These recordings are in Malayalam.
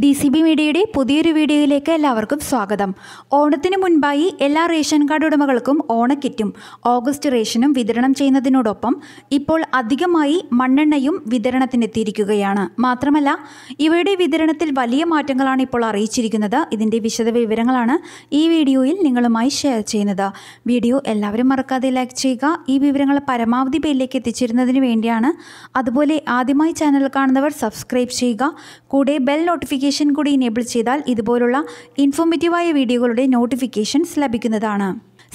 ഡി സി ബി മീഡിയയുടെ പുതിയൊരു വീഡിയോയിലേക്ക് എല്ലാവർക്കും സ്വാഗതം ഓണത്തിന് മുൻപായി എല്ലാ റേഷൻ കാർഡ് ഉടമകൾക്കും ഓണക്കിറ്റും ഓഗസ്റ്റ് റേഷനും വിതരണം ചെയ്യുന്നതിനോടൊപ്പം ഇപ്പോൾ അധികമായി മണ്ണെണ്ണയും വിതരണത്തിനെത്തിയിരിക്കുകയാണ് മാത്രമല്ല ഇവയുടെ വിതരണത്തിൽ വലിയ മാറ്റങ്ങളാണ് ഇപ്പോൾ അറിയിച്ചിരിക്കുന്നത് ഇതിൻ്റെ വിശദ വിവരങ്ങളാണ് ഈ വീഡിയോയിൽ നിങ്ങളുമായി ഷെയർ ചെയ്യുന്നത് വീഡിയോ എല്ലാവരും മറക്കാതെ ലൈക്ക് ചെയ്യുക ഈ വിവരങ്ങൾ പരമാവധി പേരിലേക്ക് എത്തിച്ചിരുന്നതിന് വേണ്ടിയാണ് അതുപോലെ ആദ്യമായി ചാനൽ കാണുന്നവർ സബ്സ്ക്രൈബ് ചെയ്യുക കൂടെ ബെൽ നോട്ടിഫിക്കേഷൻ നോട്ടിഫിക്കേഷൻ കൂടി ഇനേബിൾ ചെയ്താൽ ഇതുപോലുള്ള ഇൻഫോർമേറ്റീവായ വീഡിയോകളുടെ നോട്ടിഫിക്കേഷൻസ് ലഭിക്കുന്നതാണ്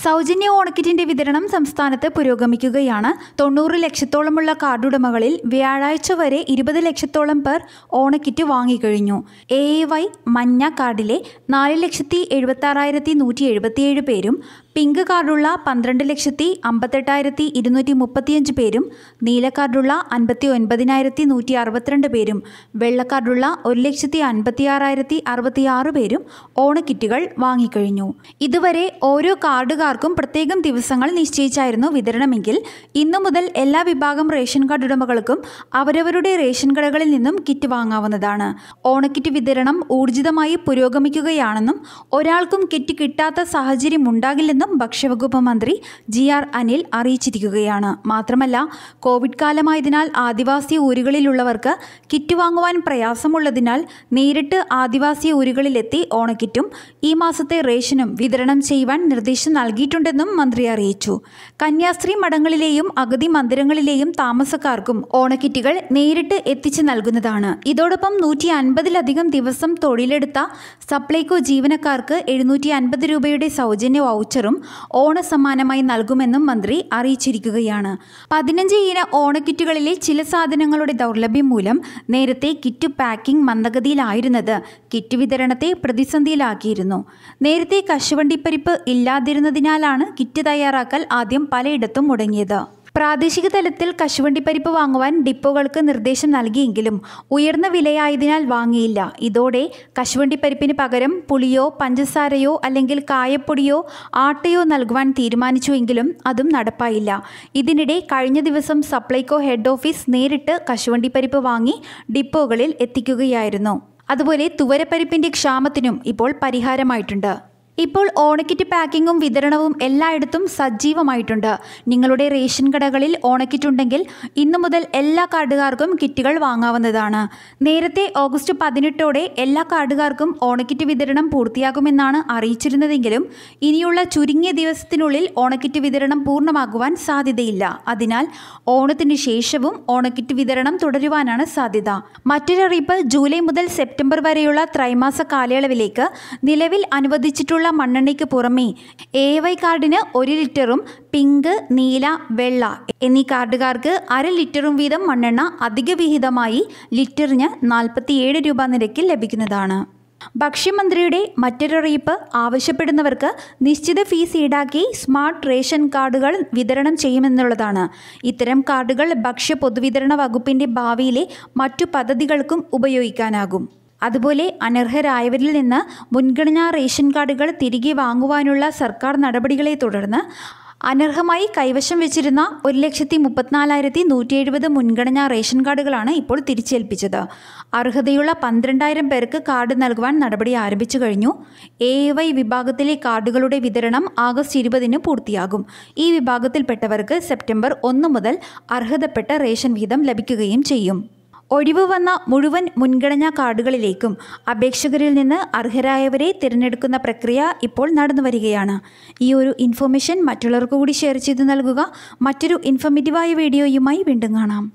സൗജന്യ ഓണക്കിറ്റിന്റെ വിതരണം സംസ്ഥാനത്ത് പുരോഗമിക്കുകയാണ് തൊണ്ണൂറ് ലക്ഷത്തോളമുള്ള കാർഡുടമകളിൽ വ്യാഴാഴ്ച വരെ ഇരുപത് ലക്ഷത്തോളം പേർ ഓണക്കിറ്റ് വാങ്ങിക്കഴിഞ്ഞു എ വൈ മഞ്ഞ കാർഡിലെ നാല് ലക്ഷത്തി എഴുപത്താറായിരത്തി നൂറ്റി എഴുപത്തിയേഴ് പേരും പിങ്ക് കാർഡുള്ള പന്ത്രണ്ട് ലക്ഷത്തി അമ്പത്തെട്ടായിരത്തി ഇരുന്നൂറ്റി മുപ്പത്തിയഞ്ച് പേരും നീല കാർഡുള്ള അൻപത്തി ഒൻപതിനായിരത്തി നൂറ്റി അറുപത്തിരണ്ട് പേരും വെള്ളക്കാർഡുള്ള ഒരു ലക്ഷത്തി അൻപത്തി ആറായിരത്തി അറുപത്തിയാറ് പേരും ഓണക്കിറ്റുകൾ വാങ്ങിക്കഴിഞ്ഞു ഇതുവരെ ഓരോ കാർഡുകാർക്കും പ്രത്യേകം ദിവസങ്ങൾ നിശ്ചയിച്ചായിരുന്നു വിതരണമെങ്കിൽ ഇന്നു മുതൽ എല്ലാ വിഭാഗം റേഷൻ കാർഡ് ഉടമകൾക്കും അവരവരുടെ റേഷൻ കടകളിൽ നിന്നും കിറ്റ് വാങ്ങാവുന്നതാണ് ഓണക്കിറ്റ് വിതരണം ഊർജിതമായി പുരോഗമിക്കുകയാണെന്നും ഒരാൾക്കും കിറ്റ് കിട്ടാത്ത സാഹചര്യം ഉണ്ടാകില്ലെന്നും നൽകുമെന്നും ഭക്ഷ്യവകുപ്പ് മന്ത്രി ജി ആർ അനിൽ അറിയിച്ചിരിക്കുകയാണ് മാത്രമല്ല കോവിഡ് കാലമായതിനാൽ ആദിവാസി ഊരുകളിലുള്ളവർക്ക് കിറ്റ് വാങ്ങുവാൻ പ്രയാസമുള്ളതിനാൽ നേരിട്ട് ആദിവാസി ഊരുകളിലെത്തി ഓണക്കിറ്റും ഈ മാസത്തെ റേഷനും വിതരണം ചെയ്യുവാൻ നിർദ്ദേശം നൽകിയിട്ടുണ്ടെന്നും മന്ത്രി അറിയിച്ചു കന്യാസ്ത്രീ മഠങ്ങളിലെയും അഗതി മന്ദിരങ്ങളിലെയും താമസക്കാർക്കും ഓണക്കിറ്റുകൾ നേരിട്ട് എത്തിച്ചു നൽകുന്നതാണ് ഇതോടൊപ്പം നൂറ്റി അൻപതിലധികം ദിവസം തൊഴിലെടുത്ത സപ്ലൈകോ ജീവനക്കാർക്ക് എഴുന്നൂറ്റി അൻപത് രൂപയുടെ സൗജന്യ വൗച്ചറും ഓണസമ്മാനമായി നൽകുമെന്നും മന്ത്രി അറിയിച്ചിരിക്കുകയാണ് പതിനഞ്ച് ഇന ഓണക്കിറ്റുകളിലെ ചില സാധനങ്ങളുടെ ദൗർലഭ്യം മൂലം നേരത്തെ കിറ്റ് പാക്കിംഗ് മന്ദഗതിയിലായിരുന്നത് കിറ്റ് വിതരണത്തെ പ്രതിസന്ധിയിലാക്കിയിരുന്നു നേരത്തെ കശുവണ്ടിപ്പരിപ്പ് ഇല്ലാതിരുന്നതിനാലാണ് കിറ്റ് തയ്യാറാക്കൽ ആദ്യം പലയിടത്തും മുടങ്ങിയത് പ്രാദേശിക തലത്തിൽ കശുവണ്ടിപ്പരിപ്പ് വാങ്ങുവാൻ ഡിപ്പോകൾക്ക് നിർദ്ദേശം നൽകിയെങ്കിലും ഉയർന്ന വിലയായതിനാൽ വാങ്ങിയില്ല ഇതോടെ കശുവണ്ടിപ്പരിപ്പിന് പകരം പുളിയോ പഞ്ചസാരയോ അല്ലെങ്കിൽ കായപ്പൊടിയോ ആട്ടയോ നൽകുവാൻ തീരുമാനിച്ചുവെങ്കിലും അതും നടപ്പായില്ല ഇതിനിടെ കഴിഞ്ഞ ദിവസം സപ്ലൈകോ ഹെഡ് ഓഫീസ് നേരിട്ട് കശുവണ്ടിപ്പരിപ്പ് വാങ്ങി ഡിപ്പോകളിൽ എത്തിക്കുകയായിരുന്നു അതുപോലെ തുവരപ്പരിപ്പിൻ്റെ ക്ഷാമത്തിനും ഇപ്പോൾ പരിഹാരമായിട്ടുണ്ട് ഇപ്പോൾ ഓണക്കിറ്റ് പാക്കിങ്ങും വിതരണവും എല്ലായിടത്തും സജീവമായിട്ടുണ്ട് നിങ്ങളുടെ റേഷൻ കടകളിൽ ഓണക്കിറ്റ് ഉണ്ടെങ്കിൽ ഇന്നു മുതൽ എല്ലാ കാർഡുകാർക്കും കിറ്റുകൾ വാങ്ങാവുന്നതാണ് നേരത്തെ ഓഗസ്റ്റ് പതിനെട്ടോടെ എല്ലാ കാർഡുകാർക്കും ഓണക്കിറ്റ് വിതരണം പൂർത്തിയാകുമെന്നാണ് അറിയിച്ചിരുന്നതെങ്കിലും ഇനിയുള്ള ചുരുങ്ങിയ ദിവസത്തിനുള്ളിൽ ഓണക്കിറ്റ് വിതരണം പൂർണ്ണമാകുവാൻ സാധ്യതയില്ല അതിനാൽ ഓണത്തിന് ശേഷവും ഓണക്കിറ്റ് വിതരണം തുടരുവാനാണ് സാധ്യത മറ്റൊരറിയിപ്പ് ജൂലൈ മുതൽ സെപ്റ്റംബർ വരെയുള്ള ത്രൈമാസ കാലയളവിലേക്ക് നിലവിൽ അനുവദിച്ചിട്ടുള്ള നിറമുള്ള മണ്ണെണ്ണയ്ക്ക് പുറമേ എ വൈ കാർഡിന് ഒരു ലിറ്ററും പിങ്ക് നീല വെള്ള എന്നീ കാർഡുകാർക്ക് അര ലിറ്ററും വീതം മണ്ണെണ്ണ അധിക വിഹിതമായി ലിറ്ററിന് നാൽപ്പത്തിയേഴ് രൂപ നിരക്കിൽ ലഭിക്കുന്നതാണ് ഭക്ഷ്യമന്ത്രിയുടെ മറ്റൊരറിയിപ്പ് ആവശ്യപ്പെടുന്നവർക്ക് നിശ്ചിത ഫീസ് ഈടാക്കി സ്മാർട്ട് റേഷൻ കാർഡുകൾ വിതരണം ചെയ്യുമെന്നുള്ളതാണ് ഇത്തരം കാർഡുകൾ ഭക്ഷ്യ പൊതുവിതരണ വകുപ്പിൻ്റെ ഭാവിയിലെ മറ്റു പദ്ധതികൾക്കും ഉപയോഗിക്കാനാകും അതുപോലെ അനർഹരായവരിൽ നിന്ന് മുൻഗണനാ റേഷൻ കാർഡുകൾ തിരികെ വാങ്ങുവാനുള്ള സർക്കാർ നടപടികളെ തുടർന്ന് അനർഹമായി കൈവശം വെച്ചിരുന്ന ഒരു ലക്ഷത്തി മുപ്പത്തിനാലായിരത്തി നൂറ്റി എഴുപത് മുൻഗണനാ റേഷൻ കാർഡുകളാണ് ഇപ്പോൾ തിരിച്ചേൽപ്പിച്ചത് അർഹതയുള്ള പന്ത്രണ്ടായിരം പേർക്ക് കാർഡ് നൽകുവാൻ നടപടി ആരംഭിച്ചു കഴിഞ്ഞു എ വൈ വിഭാഗത്തിലെ കാർഡുകളുടെ വിതരണം ആഗസ്റ്റ് ഇരുപതിന് പൂർത്തിയാകും ഈ വിഭാഗത്തിൽപ്പെട്ടവർക്ക് സെപ്റ്റംബർ ഒന്ന് മുതൽ അർഹതപ്പെട്ട റേഷൻ വിഹിതം ലഭിക്കുകയും ചെയ്യും ഒഴിവ് വന്ന മുഴുവൻ മുൻഗണനാ കാർഡുകളിലേക്കും അപേക്ഷകരിൽ നിന്ന് അർഹരായവരെ തിരഞ്ഞെടുക്കുന്ന പ്രക്രിയ ഇപ്പോൾ നടന്നു വരികയാണ് ഈ ഒരു ഇൻഫർമേഷൻ മറ്റുള്ളവർക്ക് കൂടി ഷെയർ ചെയ്ത് നൽകുക മറ്റൊരു ഇൻഫർമേറ്റീവായ വീഡിയോയുമായി വീണ്ടും കാണാം